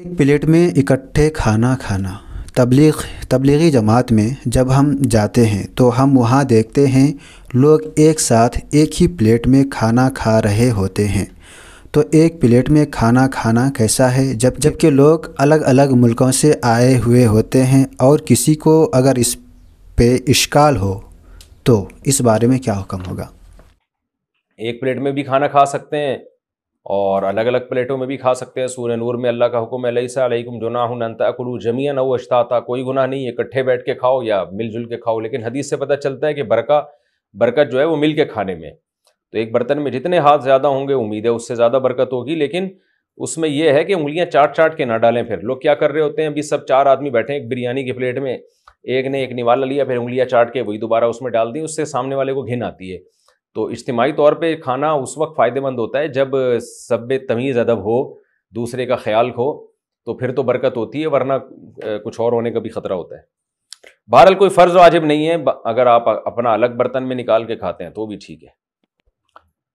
एक प्लेट में इकट्ठे खाना खाना तबलीग तबलीगी जमात में जब हम जाते हैं तो हम वहाँ देखते हैं लोग एक साथ एक ही प्लेट में खाना खा रहे होते हैं तो एक प्लेट में खाना खाना कैसा है जब जबकि लोग अलग अलग मुल्कों से आए हुए होते हैं और किसी को अगर इस पे इश्काल हो तो इस बारे में क्या हुक्म होगा एक प्लेट में भी खाना खा सकते हैं और अलग अलग प्लेटों में भी खा सकते हैं सूर्य नूर में अल्लाह का हुक्म अलैसम जुनाहन तकुलू जमिया नव अश्ताता कोई गुनाह नहीं इकट्ठे बैठ के खाओ या मिलजुल के खाओ लेकिन हदीस से पता चलता है कि बरका बरकत जो है वो मिल के खाने में तो एक बर्तन में जितने हाथ ज़्यादा होंगे उम्मीद है उससे ज़्यादा बरकत होगी लेकिन उसमें यह है कि उंगलियाँ चाट चाट के ना डालें फिर लोग क्या कर रहे होते हैं अभी सब चार आदमी बैठे एक बिरयानी की प्लेट में एक ने एक निवाला लिया फिर उंगलियाँ चाट के वही दोबारा उसमें डाल दी उससे सामने वाले को घिन आती है तो इज्तमाही तौर पे खाना उस वक्त फ़ायदेमंद होता है जब सब तमीज़ अदब हो दूसरे का ख्याल हो तो फिर तो बरकत होती है वरना कुछ और होने का भी ख़तरा होता है बहरहाल कोई फ़र्ज़ वाजिब नहीं है अगर आप अपना अलग बर्तन में निकाल के खाते हैं तो भी ठीक है